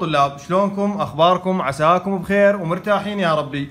طلاب شلونكم اخباركم عساكم بخير ومرتاحين يا ربي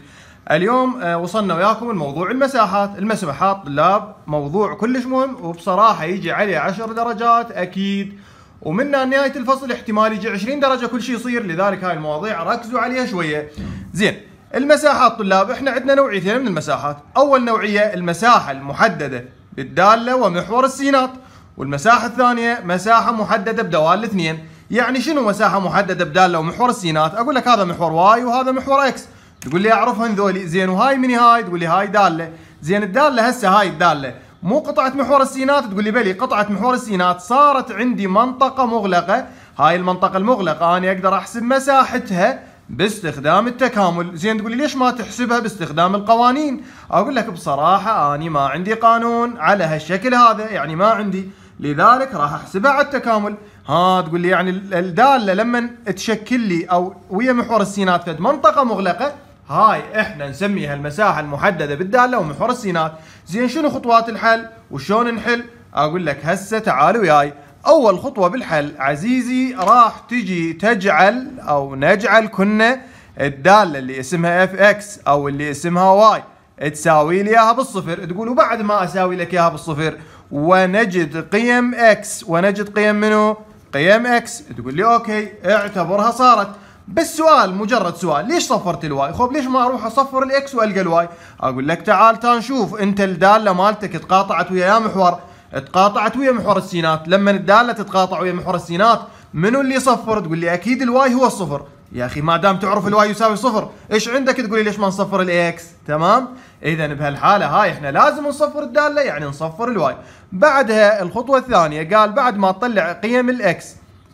اليوم آه، وصلنا وياكم لموضوع المساحات المساحات طلاب موضوع كلش مهم وبصراحه يجي عليه 10 درجات اكيد ومن نهايه الفصل احتمال يجي 20 درجه كل شيء يصير لذلك هاي المواضيع ركزوا عليها شويه زين المساحات طلاب احنا عندنا نوعيتين من المساحات اول نوعيه المساحه المحدده بالداله ومحور السينات والمساحه الثانيه مساحه محدده بدوال الاثنين يعني شنو مساحه محدده بدالة ومحور السينات اقول لك هذا محور واي وهذا محور اكس تقول لي اعرفهم ذولي زين وهاي مني هاي تقول لي هاي داله زين الداله هسه هاي الداله مو قطعه محور السينات تقول لي بلي قطعه محور السينات صارت عندي منطقه مغلقه هاي المنطقه المغلقه انا اقدر احسب مساحتها باستخدام التكامل زين تقول لي ليش ما تحسبها باستخدام القوانين اقول لك بصراحه اني ما عندي قانون على هالشكل هذا يعني ما عندي لذلك راح احسبها على التكامل ها تقول لي يعني الداله لما تشكل لي او ويا محور السينات فد منطقه مغلقه هاي احنا نسميها المساحه المحدده بالداله ومحور السينات زين شنو خطوات الحل وشلون نحل اقول لك هسه تعال وياي اول خطوه بالحل عزيزي راح تجي تجعل او نجعل كنا الداله اللي اسمها اف اكس او اللي اسمها واي تساوي لي اياها بالصفر تقول وبعد ما اساوي لك اياها بالصفر ونجد قيم اكس ونجد قيم منو؟ قيم اكس تقول لي اوكي اعتبرها صارت بس سؤال مجرد سؤال ليش صفرت الواي؟ خب ليش ما اروح اصفر الاكس والقى الواي؟ اقول لك تعال تنشوف انت الداله مالتك تقاطعت ويا محور تقاطعت ويا محور السينات لما الداله تتقاطع ويا محور السينات منو اللي يصفر؟ تقول لي اكيد الواي هو الصفر يا اخي ما دام تعرف الواي يساوي صفر ايش عندك تقولي ليش ما نصفر الاكس تمام اذا بهالحاله هاي احنا لازم نصفر الداله يعني نصفر الواي بعدها الخطوه الثانيه قال بعد ما تطلع قيم الاكس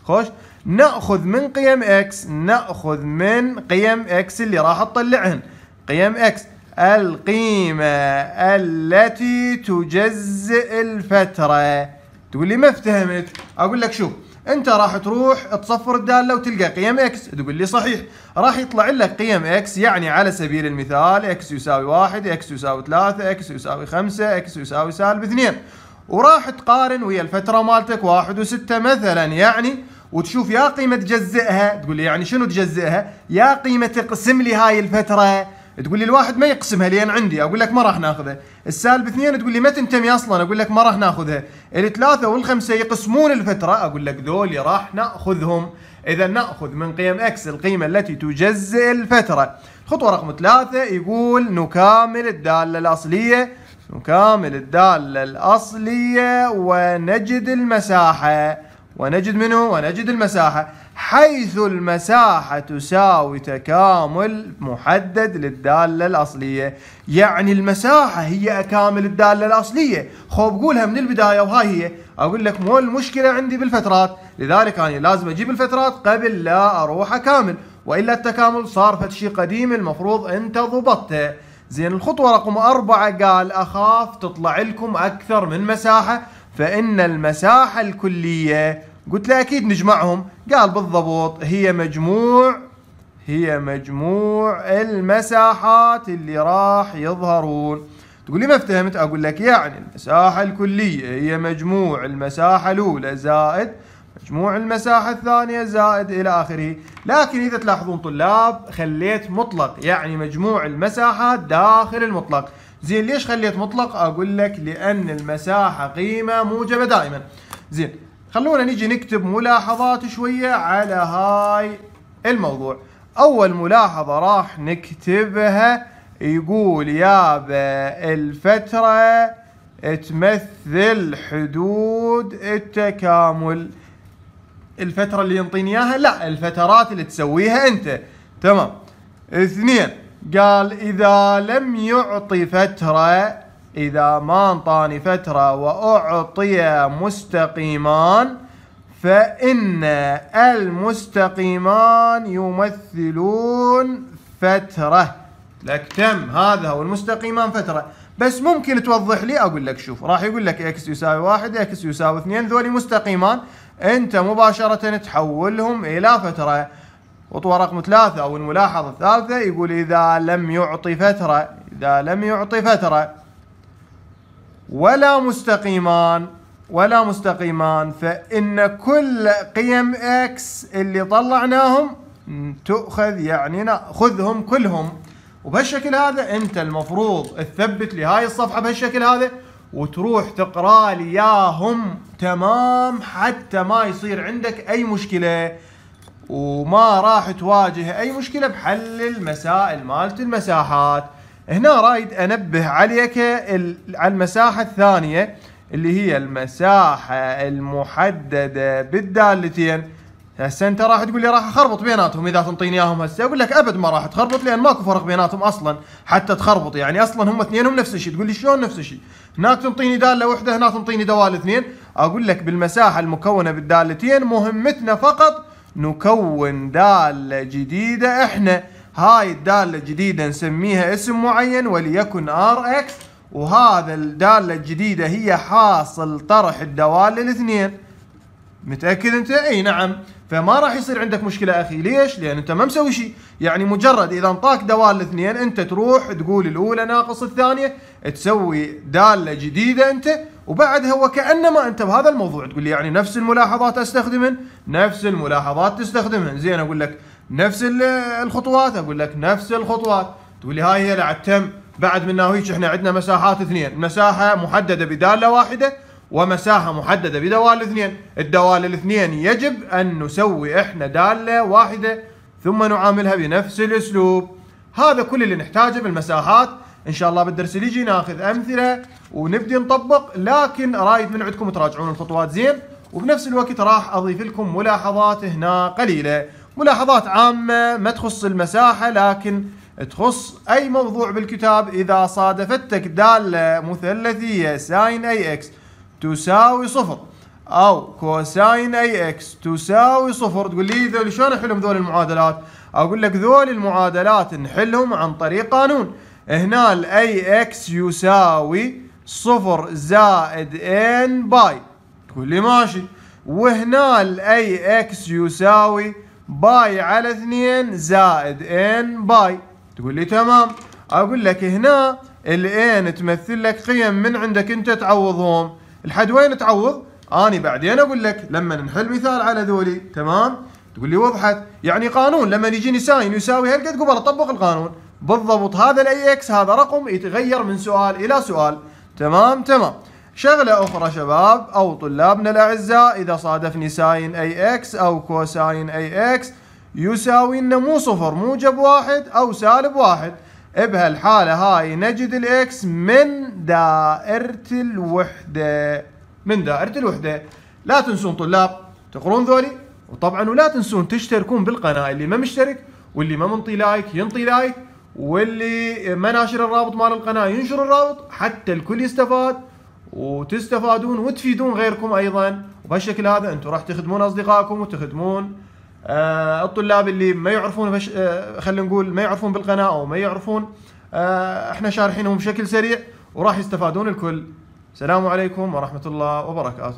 خوش ناخذ من قيم اكس ناخذ من قيم اكس اللي راح تطلعهن قيم اكس القيمه التي تجزئ الفتره تقول لي ما افتهمت اقول لك شوف انت راح تروح تصفر الداله وتلقى قيم اكس تقول لي صحيح راح يطلع لك قيم اكس يعني على سبيل المثال اكس يساوي 1 اكس يساوي 3 اكس يساوي 5 اكس يساوي سالب 2 وراح تقارن ويا الفتره مالتك 1 و6 مثلا يعني وتشوف يا قيمه تجزئها تقول لي يعني شنو تجزئها يا قيمه تقسم لي هاي الفتره تقول لي الواحد ما يقسمها لان عندي اقول لك ما راح ناخذها السالب اثنين تقول لي ما تنتمي اصلا اقول لك ما راح ناخذها الثلاثه والخمسه يقسمون الفتره اقول لك ذولي راح ناخذهم اذا ناخذ من قيم اكس القيمه التي تجزئ الفتره خطوه رقم ثلاثه يقول نكامل الداله الاصليه نكامل الداله الاصليه ونجد المساحه ونجد منه ونجد المساحة حيث المساحة تساوي تكامل محدد للدالة الأصلية يعني المساحة هي أكامل الدالة الأصلية خب بقولها من البداية وهاي هي أقول لك مو المشكلة عندي بالفترات لذلك أنا لازم أجيب الفترات قبل لا أروح أكامل وإلا التكامل صار فد شيء قديم المفروض أنت ضبطته زين الخطوة رقم أربعة قال أخاف تطلع لكم أكثر من مساحة فإن المساحة الكلية قلت له أكيد نجمعهم قال بالضبط هي مجموع هي مجموع المساحات اللي راح يظهرون تقول لي ما افتهمت أقول لك يعني المساحة الكلية هي مجموع المساحة الأولى زائد مجموع المساحة الثانية زائد إلى آخره لكن إذا تلاحظون طلاب خليت مطلق يعني مجموع المساحات داخل المطلق زين ليش خليت مطلق اقول لك لان المساحه قيمه موجبه دائما زين خلونا نيجي نكتب ملاحظات شويه على هاي الموضوع اول ملاحظه راح نكتبها يقول يابا الفتره تمثل حدود التكامل الفترة اللي ينطيني اياها لا الفترات اللي تسويها انت تمام اثنين قال إذا لم يعطي فترة إذا ما انطاني فترة وأعطي مستقيمان فإن المستقيمان يمثلون فترة لك تم هذا هو المستقيمان فترة بس ممكن توضح لي أقول لك شوف راح يقول لك إكس يساوي واحد إكس يساوي اثنين ذولي مستقيمان أنت مباشرة تحولهم إلى فترة خطوة رقم ثلاثة أو الملاحظة الثالثة يقول إذا لم يعطي فترة إذا لم يعطي فترة ولا مستقيمان ولا مستقيمان فإن كل قيم إكس اللي طلعناهم تؤخذ يعني نأخذهم كلهم وبهالشكل هذا أنت المفروض تثبت لي الصفحة بهالشكل هذا وتروح تقرا لياهم تمام حتى ما يصير عندك أي مشكلة وما راح تواجه اي مشكله بحل المسائل مالت المساحات هنا رايد انبه عليك على المساحه الثانيه اللي هي المساحه المحدده بالدالتين هسه انت راح تقول لي راح اخربط بيناتهم اذا تنطيني اياهم هسه اقول لك ابد ما راح تخربط لان ماكو فرق بيناتهم اصلا حتى تخربط يعني اصلا هم اثنينهم نفس الشيء تقول لي شلون نفس الشيء هناك تنطيني داله واحده هناك تنطيني دوال اثنين اقول لك بالمساحه المكونه بالدالتين مهمتنا فقط نكون دالة جديدة احنا هاي الدالة الجديدة نسميها اسم معين وليكن ار اكس وهذا الدالة الجديدة هي حاصل طرح الدوال الاثنين متأكد انت؟ اي نعم فما راح يصير عندك مشكلة اخي ليش؟ لان انت ما مسوي شيء يعني مجرد اذا انطاك دوال الاثنين انت تروح تقول الاولى ناقص الثانية تسوي دالة جديدة انت وبعد هو كانما انت بهذا الموضوع تقول لي يعني نفس الملاحظات استخدمهن نفس الملاحظات تستخدمهن زين اقول لك نفس الخطوات اقول لك نفس الخطوات تقول لي هاي هي لعتم بعد من هيك احنا عندنا مساحات اثنين مساحه محدده بداله واحده ومساحه محدده بدوال اثنين الدوال الاثنين يجب ان نسوي احنا داله واحده ثم نعاملها بنفس الاسلوب هذا كل اللي نحتاجه بالمساحات ان شاء الله بالدرس اللي يجي ناخذ امثله ونبدي نطبق لكن رايد من عندكم تراجعون الخطوات زين وبنفس الوقت راح اضيف لكم ملاحظات هنا قليله ملاحظات عامه ما تخص المساحه لكن تخص اي موضوع بالكتاب اذا صادفتك داله مثلثيه ساين اي اكس تساوي صفر او كوساين اي اكس تساوي صفر تقول لي ذول شلون احلهم ذول المعادلات؟ اقول لك ذول المعادلات نحلهم عن طريق قانون هنا الاي اكس يساوي صفر زائد ان باي تقول لي ماشي وهنا الاي اكس يساوي باي على اثنين زائد ان باي تقول لي تمام اقول لك هنا الان تمثل لك قيم من عندك انت تعوضهم لحد وين تعوض اني بعدين اقول لك لما نحل مثال على ذولي تمام تقول لي وضحت يعني قانون لما يجيني ساين يساوي هالقد قبل اطبق القانون بالضبط هذا الاي اكس هذا رقم يتغير من سؤال الى سؤال تمام تمام شغلة أخرى شباب أو طلابنا الأعزاء إذا صادفني ساين أي إكس أو كوساين أي إكس يساوي لنا مو صفر موجب واحد أو سالب واحد بهالحالة هاي نجد الإكس من دائرة الوحدة من دائرة الوحدة لا تنسون طلاب تقرون ذولي وطبعا ولا تنسون تشتركون بالقناة اللي ما مشترك واللي ما منطي لايك ينطي لايك واللي ما ناشر الرابط مال القناه ينشر الرابط حتى الكل يستفاد وتستفادون وتفيدون غيركم ايضا وبهالشكل هذا انتم راح تخدمون اصدقائكم وتخدمون آه الطلاب اللي ما يعرفون آه خلينا نقول ما يعرفون بالقناه او ما يعرفون آه احنا شارحينهم بشكل سريع وراح يستفادون الكل. السلام عليكم ورحمه الله وبركاته.